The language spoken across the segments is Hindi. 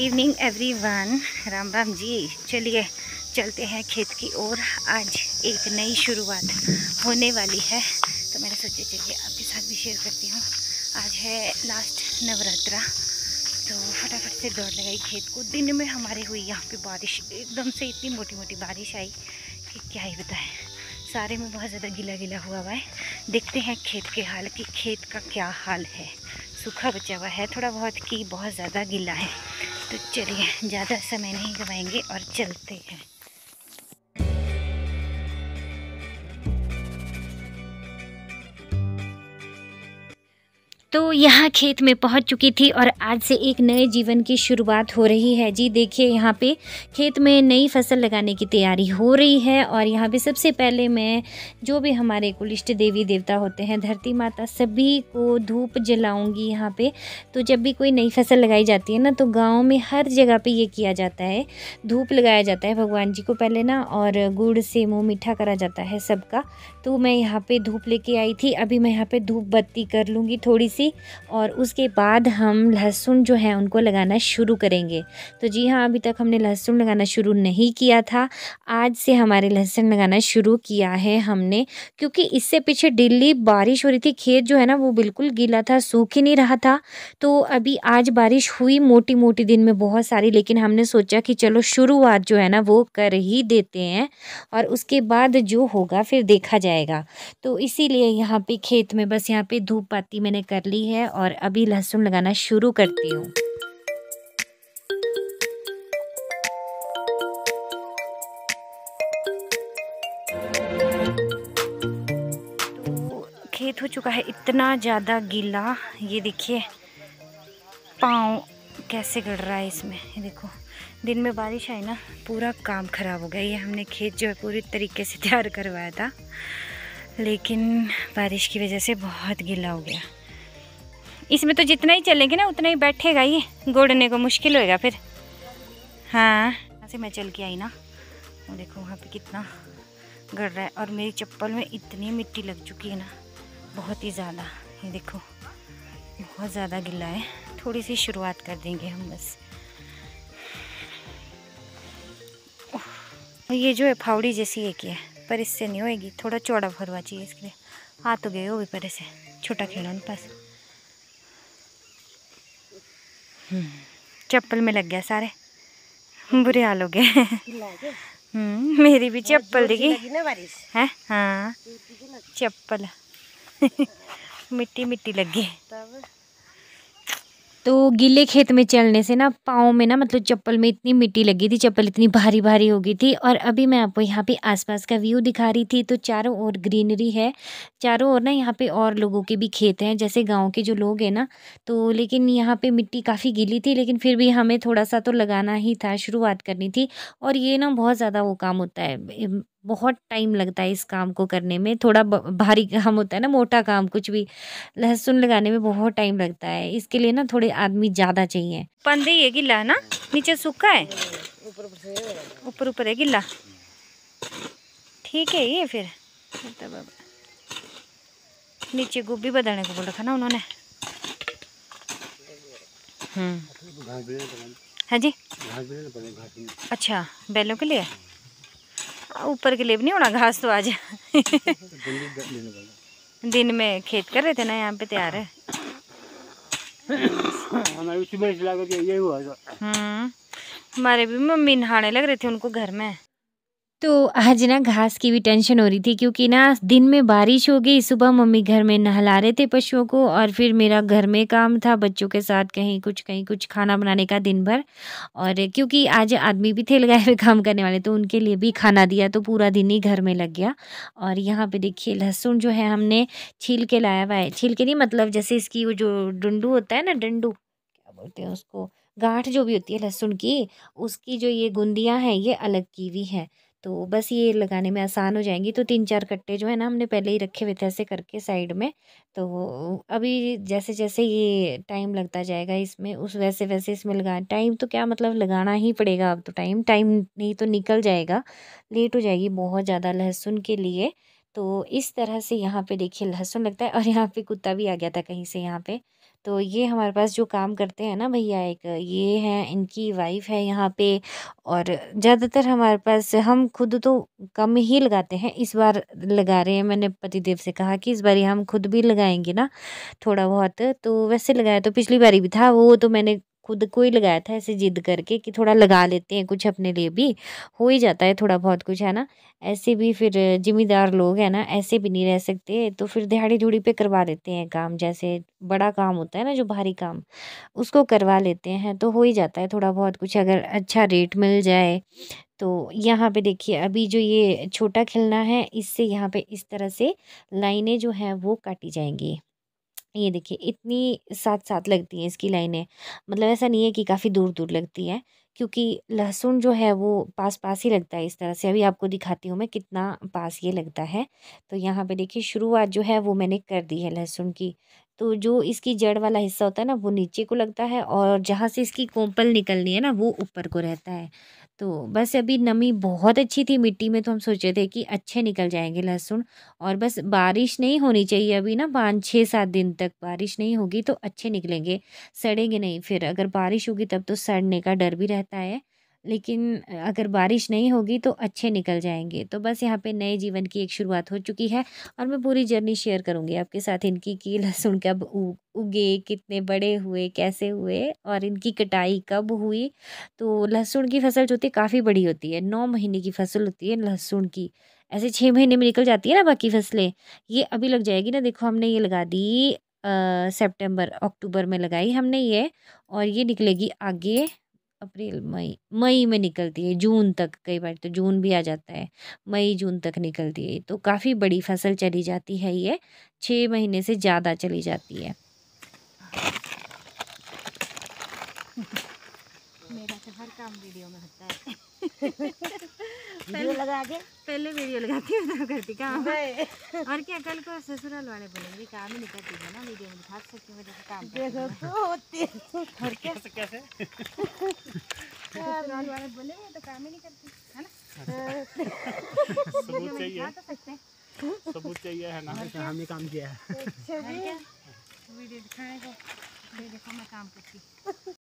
इवनिंग एवरीवन राम राम जी चलिए चलते हैं खेत की ओर आज एक नई शुरुआत होने वाली है तो मैंने सोचा चलिए आपके साथ भी शेयर करती हूँ आज है लास्ट नवरात्रा तो फटाफट से दौड़ लगाई खेत को दिन में हमारे हुई यहाँ पे बारिश एकदम से इतनी मोटी मोटी बारिश आई कि क्या ही बताएं सारे में बहुत ज़्यादा गीला गीला हुआ हुआ है देखते हैं खेत के हाल कि खेत का क्या हाल है सूखा बचा हुआ है थोड़ा बहुत कि बहुत ज़्यादा गीला है तो चलिए ज़्यादा समय नहीं गवाएंगे और चलते हैं तो यहाँ खेत में पहुँच चुकी थी और आज से एक नए जीवन की शुरुआत हो रही है जी देखिए यहाँ पे खेत में नई फसल लगाने की तैयारी हो रही है और यहाँ पे सबसे पहले मैं जो भी हमारे कुलिष्ट देवी देवता होते हैं धरती माता सभी को धूप जलाऊंगी यहाँ पे तो जब भी कोई नई फसल लगाई जाती है ना तो गाँव में हर जगह पर ये किया जाता है धूप लगाया जाता है भगवान जी को पहले ना और गुड़ से मुँह मीठा करा जाता है सबका तो मैं यहाँ पर धूप लेके आई थी अभी मैं यहाँ पर धूप बत्ती कर लूँगी थोड़ी सी और उसके बाद हम लहसुन जो है उनको लगाना शुरू करेंगे तो जी हाँ अभी तक हमने लहसुन लगाना शुरू नहीं किया था आज से हमारे लहसुन लगाना शुरू किया है हमने क्योंकि इससे पीछे डेली बारिश हो रही थी खेत जो है ना वो बिल्कुल गीला था सूख ही नहीं रहा था तो अभी आज बारिश हुई मोटी मोटी दिन में बहुत सारी लेकिन हमने सोचा कि चलो शुरुआत जो है ना वो कर ही देते हैं और उसके बाद जो होगा फिर देखा जाएगा तो इसीलिए यहाँ पे खेत में बस यहाँ पे धूप पाती मैंने कर ली है और अभी लहसुन लगाना शुरू करती हूँ खेत हो चुका है इतना ज़्यादा गीला ये देखिए पाँव कैसे गड़ रहा है इसमें ये देखो दिन में बारिश आई ना पूरा काम ख़राब हो गया ये हमने खेत जो है पूरी तरीके से तैयार करवाया था लेकिन बारिश की वजह से बहुत गीला हो गया इसमें तो जितना ही चलेंगे ना उतना ही बैठेगा ये गोड़ने को मुश्किल होएगा फिर हाँ से मैं चल के आई ना वो देखो वहाँ पे कितना गड़ रहा है और मेरी चप्पल में इतनी मिट्टी लग चुकी है ना बहुत ही ज़्यादा ये देखो बहुत ज़्यादा गिला है थोड़ी सी शुरुआत कर देंगे हम बस ये जो है फावड़ी जैसी एक ही है पर इससे नहीं होएगी थोड़ा चौड़ा भरवा चाहिए इसके लिए हाथ तो गए हो भी पर ऐसे छोटा खिलौने पास चप्पल में लग गया सारे बुरे हाल हो गए हम्म, मेरी भी चप्पल दिखी है हाँ चप्पल मिट्टी मिट्टी लगी तो गीले खेत में चलने से ना पाँव में ना मतलब चप्पल में इतनी मिट्टी लगी थी चप्पल इतनी भारी भारी हो गई थी और अभी मैं आपको यहाँ पे आसपास का व्यू दिखा रही थी तो चारों ओर ग्रीनरी है चारों ओर ना यहाँ पे और लोगों के भी खेत हैं जैसे गाँव के जो लोग हैं ना तो लेकिन यहाँ पर मिट्टी काफ़ी गीली थी लेकिन फिर भी हमें थोड़ा सा तो लगाना ही था शुरुआत करनी थी और ये ना बहुत ज़्यादा वो काम होता है बहुत टाइम लगता है इस काम को करने में थोड़ा भारी काम होता है ना मोटा काम कुछ भी लहसुन लगाने में बहुत टाइम लगता है इसके लिए ना थोड़े आदमी ज़्यादा चाहिए पंदे ये है ना नीचे सूखा है ऊपर ऊपर है गिल्ला ठीक है ये फिर नीचे गोभी बदलने को बोल रखा ना उन्होंने हम्म। हाँ जी अच्छा बैलों के लिए ऊपर के लिए भी नहीं होना घास तो आज दिन में खेत कर रहे थे ना यहाँ पे तैयार है हम्म, हमारे भी मम्मी नहाने लग रहे थे उनको घर में तो आज ना घास की भी टेंशन हो रही थी क्योंकि ना दिन में बारिश हो गई सुबह मम्मी घर में नहला रहे थे पशुओं को और फिर मेरा घर में काम था बच्चों के साथ कहीं कुछ कहीं कुछ खाना बनाने का दिन भर और क्योंकि आज आदमी भी थे लगाए हुए काम करने वाले तो उनके लिए भी खाना दिया तो पूरा दिन ही घर में लग गया और यहाँ पर देखिए लहसुन जो है हमने छील के लाया हुआ है छील के नहीं मतलब जैसे इसकी वो जो डंडू होता है ना डंडू क्या बोलते हैं उसको गांठ जो भी होती है लहसुन की उसकी जो ये गुंदियाँ हैं ये अलग की हुई है तो बस ये लगाने में आसान हो जाएंगी तो तीन चार कट्टे जो है ना हमने पहले ही रखे हुए थे ऐसे करके साइड में तो अभी जैसे जैसे ये टाइम लगता जाएगा इसमें उस वैसे वैसे इसमें लगा टाइम तो क्या मतलब लगाना ही पड़ेगा अब तो टाइम टाइम नहीं तो निकल जाएगा लेट हो जाएगी बहुत ज़्यादा लहसुन के लिए तो इस तरह से यहाँ पे देखिए लहसुन लगता है और यहाँ पे कुत्ता भी आ गया था कहीं से यहाँ पे तो ये हमारे पास जो काम करते हैं ना भैया एक ये हैं इनकी वाइफ है यहाँ पे और ज़्यादातर हमारे पास हम खुद तो कम ही लगाते हैं इस बार लगा रहे हैं मैंने पतिदेव से कहा कि इस बार हम खुद भी लगाएंगे ना थोड़ा बहुत तो वैसे लगाया तो पिछली बारी भी था वो तो मैंने खुद को ही लगाया था ऐसे जिद करके कि थोड़ा लगा लेते हैं कुछ अपने लिए भी हो ही जाता है थोड़ा बहुत कुछ है ना ऐसे भी फिर जिम्मेदार लोग हैं ना ऐसे भी नहीं रह सकते तो फिर दिहाड़ी जुड़ी पे करवा लेते हैं काम जैसे बड़ा काम होता है ना जो भारी काम उसको करवा लेते हैं तो हो ही जाता है थोड़ा बहुत कुछ अगर अच्छा रेट मिल जाए तो यहाँ पे देखिए अभी जो ये छोटा खिलना है इससे यहाँ पे इस तरह से लाइनें जो हैं वो काटी जाएंगी ये देखिए इतनी साथ साथ लगती हैं इसकी लाइनें मतलब ऐसा नहीं है कि काफ़ी दूर दूर लगती है क्योंकि लहसुन जो है वो पास पास ही लगता है इस तरह से अभी आपको दिखाती हूँ मैं कितना पास ये लगता है तो यहाँ पे देखिए शुरुआत जो है वो मैंने कर दी है लहसुन की तो जो इसकी जड़ वाला हिस्सा होता है ना वो नीचे को लगता है और जहाँ से इसकी कोंपल निकलनी है ना वो ऊपर को रहता है तो बस अभी नमी बहुत अच्छी थी मिट्टी में तो हम सोचे थे कि अच्छे निकल जाएंगे लहसुन और बस बारिश नहीं होनी चाहिए अभी ना पाँच छः सात दिन तक बारिश नहीं होगी तो अच्छे निकलेंगे सड़ेंगे नहीं फिर अगर बारिश होगी तब तो सड़ने का डर भी रहता है लेकिन अगर बारिश नहीं होगी तो अच्छे निकल जाएंगे तो बस यहाँ पे नए जीवन की एक शुरुआत हो चुकी है और मैं पूरी जर्नी शेयर करूँगी आपके साथ इनकी कि लहसुन कब उगे कितने बड़े हुए कैसे हुए और इनकी कटाई कब हुई तो लहसुन की फसल जो होती है काफ़ी बड़ी होती है नौ महीने की फसल होती है लहसुन की ऐसे छः महीने में निकल जाती है ना बाकी फसलें ये अभी लग जाएगी ना देखो हमने ये लगा दी सेप्टेम्बर अक्टूबर में लगाई हमने ये और ये निकलेगी आगे अप्रैल मई मई में निकलती है जून तक कई बार तो जून भी आ जाता है मई जून तक निकलती है तो काफ़ी बड़ी फसल चली जाती है ये छः महीने से ज़्यादा चली जाती है मेरा तो हर काम वीडियो में होता है वीडियो लगा के पहले वीडियो लगाती हूँ करती काम और क्या कल को ससुराल वाले बोलेंगे काम ही नहीं करती है ना वीडियो में दिखा सकती हूँ जैसे काम देखो तो होती और कैसे कैसे ससुराल वाले बोलेंगे तो काम ही नहीं करती है ना सबूत चाहिए तो सबूत चाहिए है ना हमने काम किया है अच्छा वीडियो दिखाने को देखो मैं काम करती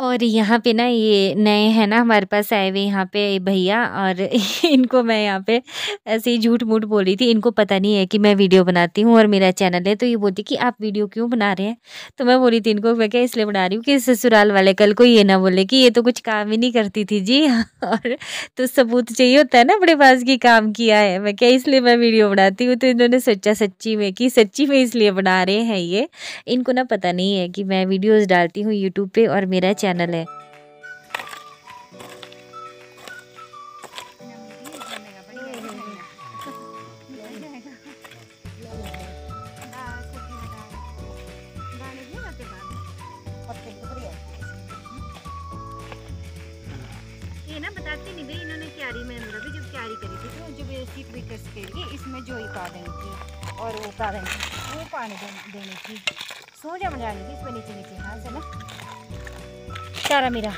और यहाँ पे ना ये नए हैं ना हमारे पास आए हुए यहाँ पे भैया और इनको मैं यहाँ पे ऐसे ही झूठ-मूठ बोल रही थी। इनको पता नहीं है कि मैं वीडियो बनाती हूँ और मेरा चैनल है तो ये बोलती कि आप वीडियो क्यों बना रहे हैं? तो मैं बोली थी इनको मैं क्या इसलिए बना रही हूँ कि ससुराल वाले कल को ये ना बोले कि ये तो कुछ काम ही नहीं करती थी जी और तो सबूत चाहिए होता है ना अपने पास की काम किया है। मैं क्या इसलिए मैं वीडियो बनाती हूँ तो इन्होंने सोचा सच्ची में कि सच्ची में इसलिए बना रहे हैं ये। इनको ना पता नहीं है कि मैं वीडियोज़ डालती हूँ यूट्यूब पर और मेरा चैनल है ना नहीं इन्होंने क्यारी में जब क्यारी करी थी तो जब थी और वो पा वो पानी देनी थी सो जाने थी इसमें नीचे नीचे हाथ से ना चारा मेरा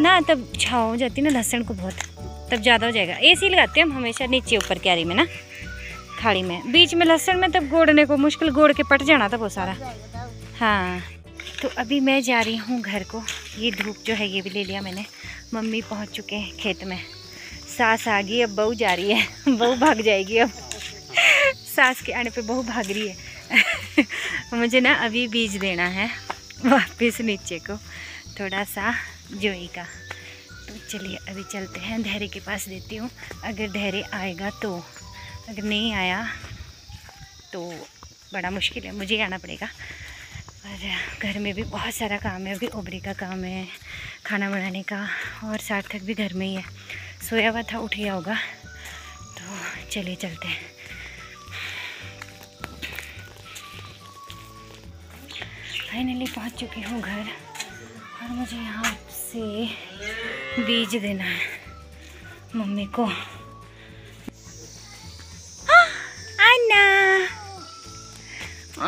ना तब छाव हो जाती ना लहसन को बहुत तब ज़्यादा हो जाएगा एसी लगाते हैं हम हमेशा नीचे ऊपर क्यारी में ना खाड़ी में बीच में लहसन में तब गोड़ने को मुश्किल गोड़ के पट जाना था वो सारा हाँ तो अभी मैं जा रही हूँ घर को ये धूप जो है ये भी ले लिया मैंने मम्मी पहुँच चुके हैं खेत में सास आ गई अब बहू जा रही है बहू भाग जाएगी अब सास के आने पे बहू भाग रही है मुझे ना अभी बीज देना है वापस नीचे को थोड़ा सा जोई का तो चलिए अभी चलते हैं धैर्य के पास देती हूँ अगर धैर्य आएगा तो अगर नहीं आया तो बड़ा मुश्किल है मुझे आना पड़ेगा और घर में भी बहुत सारा काम है अभी ओबरी का काम है खाना बनाने का और सार्थक भी घर में ही है सोया हुआ था उठ गया होगा तो चलिए चलते हैं फाइनली पहुंच चुकी हूँ घर और मुझे यहाँ से बीज देना है मम्मी को अन्ना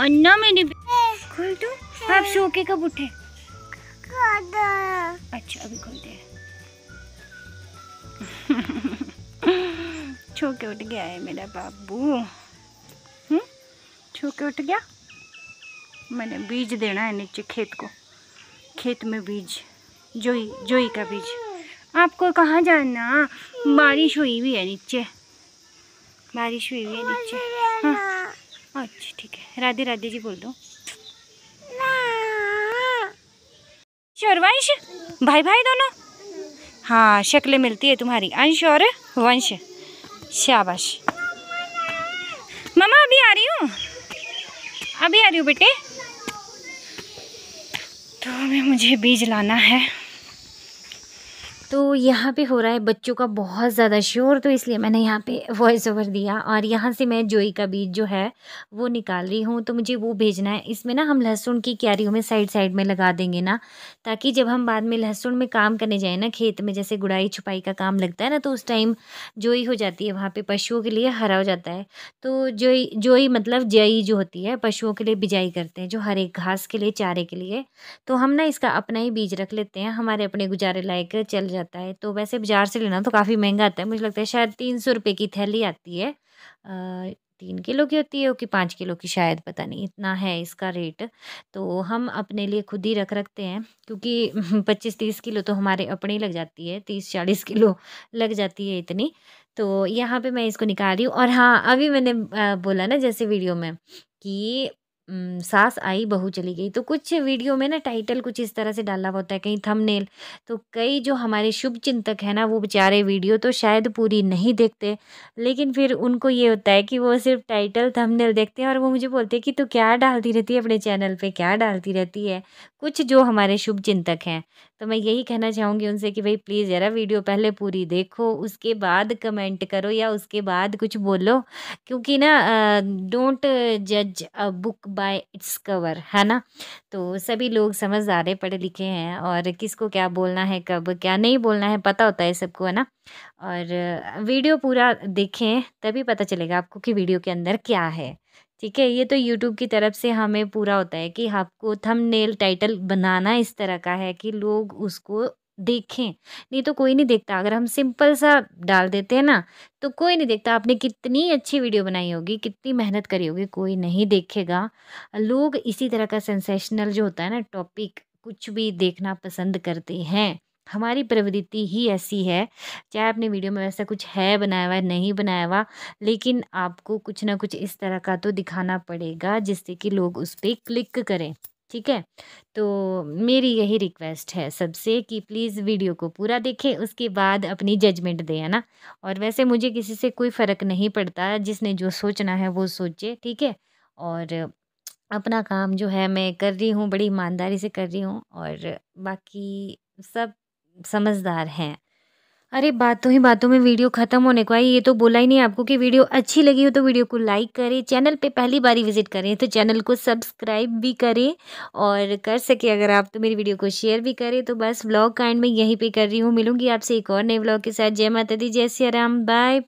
अन्ना मेरी खोल दो आप शोके कब उठे अच्छा अभी खोल दे छोके उठ गया है मेरा बाबू हम्म? छोके उठ गया मैंने बीज देना है नीचे खेत को खेत में बीज जोई जोई का बीज आपको कहाँ जाना बारिश हुई हुई है नीचे बारिश हुई हुई है नीचे हाँ अच्छा ठीक है राधे राधे जी बोल दो और वंश भाई भाई दोनों हाँ शक्लें मिलती है तुम्हारी अंश और वंश शाबाश मामा अभी आ रही हूँ अभी आ रही हूँ बेटे तो हमें मुझे बीज लाना है तो यहाँ पे हो रहा है बच्चों का बहुत ज़्यादा शोर तो इसलिए मैंने यहाँ पे वॉइस ओवर दिया और यहाँ से मैं जोई का बीज जो है वो निकाल रही हूँ तो मुझे वो भेजना है इसमें ना हम लहसुन की क्यारियों में साइड साइड में लगा देंगे ना ताकि जब हम बाद में लहसुन में काम करने जाएँ ना खेत में जैसे गुड़ाई छुपाई का काम लगता है ना तो उस टाइम जोई हो जाती है वहाँ पर पशुओं के लिए हरा हो जाता है तो जोई जोई मतलब जई जो होती है पशुओं के लिए बिजाई करते हैं जो हरे घास के लिए चारे के लिए तो हम ना इसका अपना ही बीज रख लेते हैं हमारे अपने गुजारे लायक चल जाता है तो वैसे बाज़ार से लेना तो काफ़ी महंगा आता है मुझे लगता है शायद तीन सौ रुपये की थैली आती है तीन किलो की होती है कि पाँच किलो की शायद पता नहीं इतना है इसका रेट तो हम अपने लिए खुद ही रख रखते हैं क्योंकि पच्चीस तीस किलो तो हमारे अपने ही लग जाती है तीस चालीस किलो लग जाती है इतनी तो यहाँ पे मैं इसको निकाल रही हूँ और हाँ अभी मैंने बोला ना जैसे वीडियो में कि सास आई बहू चली गई तो कुछ वीडियो में ना टाइटल कुछ इस तरह से डाला होता है कहीं थंबनेल तो कई जो हमारे शुभ चिंतक हैं ना वो बेचारे वीडियो तो शायद पूरी नहीं देखते लेकिन फिर उनको ये होता है कि वो सिर्फ टाइटल थंबनेल देखते हैं और वो मुझे बोलते हैं कि तू क्या डालती रहती है अपने चैनल पर क्या डालती रहती है कुछ जो हमारे शुभ चिंतक हैं तो मैं यही कहना चाहूँगी उनसे कि भाई प्लीज़ ज़रा वीडियो पहले पूरी देखो उसके बाद कमेंट करो या उसके बाद कुछ बोलो क्योंकि ना डोंट जज a book by its cover है ना तो सभी लोग समझदारे पढ़े लिखे हैं और किसको क्या बोलना है कब क्या नहीं बोलना है पता होता है सबको है ना और वीडियो पूरा देखें तभी पता चलेगा आपको कि वीडियो के अंदर क्या है ठीक है ये तो यूट्यूब की तरफ से हमें पूरा होता है कि आपको थंबनेल टाइटल बनाना इस तरह का है कि लोग उसको देखें नहीं तो कोई नहीं देखता अगर हम सिंपल सा डाल देते हैं ना तो कोई नहीं देखता आपने कितनी अच्छी वीडियो बनाई होगी कितनी मेहनत करी होगी कोई नहीं देखेगा लोग इसी तरह का सेंसेशनल जो होता है ना टॉपिक कुछ भी देखना पसंद करते हैं हमारी प्रवृत्ति ही ऐसी है चाहे आपने वीडियो में वैसा कुछ है बनाया हुआ नहीं बनाया हुआ लेकिन आपको कुछ ना कुछ इस तरह का तो दिखाना पड़ेगा जिससे कि लोग उस पर क्लिक करें ठीक है तो मेरी यही रिक्वेस्ट है सबसे कि प्लीज़ वीडियो को पूरा देखें उसके बाद अपनी जजमेंट दें है ना और वैसे मुझे किसी से कोई फ़र्क नहीं पड़ता जिसने जो सोचना है वो सोचे ठीक है और अपना काम जो है मैं कर रही हूँ बड़ी ईमानदारी से कर रही हूँ और बाकी सब समझदार हैं अरे बातों ही बातों में वीडियो ख़त्म होने को आई ये तो बोला ही नहीं आपको कि वीडियो अच्छी लगी हो तो वीडियो को लाइक करें चैनल पे पहली बार ही विज़िट करें तो चैनल को सब्सक्राइब भी करें और कर सके अगर आप तो मेरी वीडियो को शेयर भी करें तो बस व्लॉग एंड में यहीं पे कर रही हूँ मिलूंगी आपसे एक और नए ब्लॉग के साथ जय माता दी जय सिया राम बाय